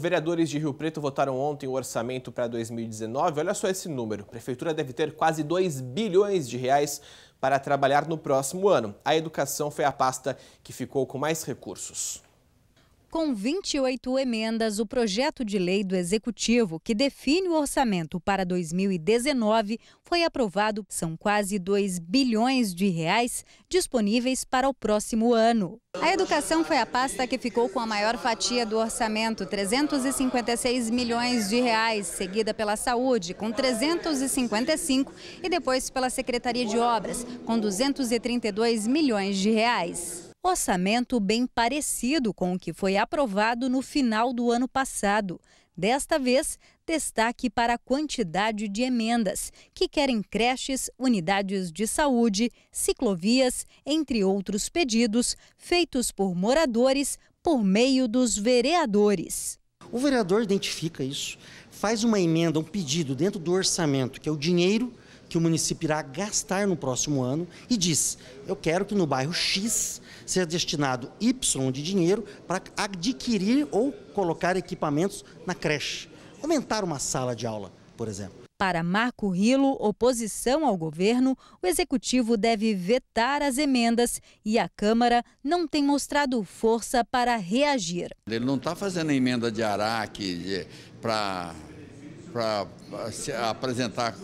Vereadores de Rio Preto votaram ontem o orçamento para 2019. Olha só esse número. A prefeitura deve ter quase 2 bilhões de reais para trabalhar no próximo ano. A educação foi a pasta que ficou com mais recursos. Com 28 emendas, o projeto de lei do Executivo, que define o orçamento para 2019, foi aprovado. São quase 2 bilhões de reais disponíveis para o próximo ano. A educação foi a pasta que ficou com a maior fatia do orçamento, 356 milhões de reais, seguida pela saúde, com 355, e depois pela Secretaria de Obras, com 232 milhões de reais orçamento bem parecido com o que foi aprovado no final do ano passado. Desta vez, destaque para a quantidade de emendas, que querem creches, unidades de saúde, ciclovias, entre outros pedidos feitos por moradores por meio dos vereadores. O vereador identifica isso, faz uma emenda, um pedido dentro do orçamento, que é o dinheiro que o município irá gastar no próximo ano e diz: eu quero que no bairro X seja destinado Y de dinheiro para adquirir ou colocar equipamentos na creche, aumentar uma sala de aula, por exemplo. Para Marco Rilo, oposição ao governo, o executivo deve vetar as emendas e a Câmara não tem mostrado força para reagir. Ele não está fazendo emenda de araque para para apresentar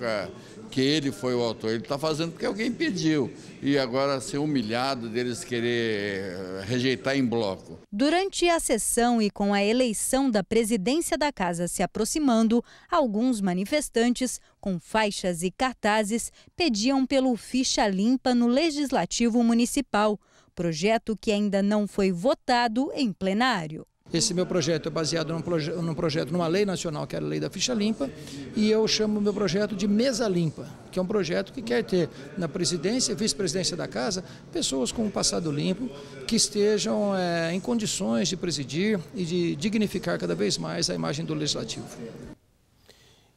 que ele foi o autor. Ele está fazendo porque alguém pediu. E agora ser humilhado deles querer eh, rejeitar em bloco. Durante a sessão e com a eleição da presidência da casa se aproximando, alguns manifestantes, com faixas e cartazes, pediam pelo ficha limpa no Legislativo Municipal, projeto que ainda não foi votado em plenário. Esse meu projeto é baseado num, proje num projeto, numa lei nacional, que era é a Lei da Ficha Limpa, e eu chamo o meu projeto de Mesa Limpa, que é um projeto que quer ter na presidência e vice-presidência da casa pessoas com um passado limpo, que estejam é, em condições de presidir e de dignificar cada vez mais a imagem do legislativo.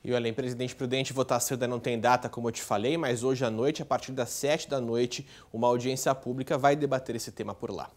E olha, em Presidente Prudente, votação ainda não tem data, como eu te falei, mas hoje à noite, a partir das 7 da noite, uma audiência pública vai debater esse tema por lá.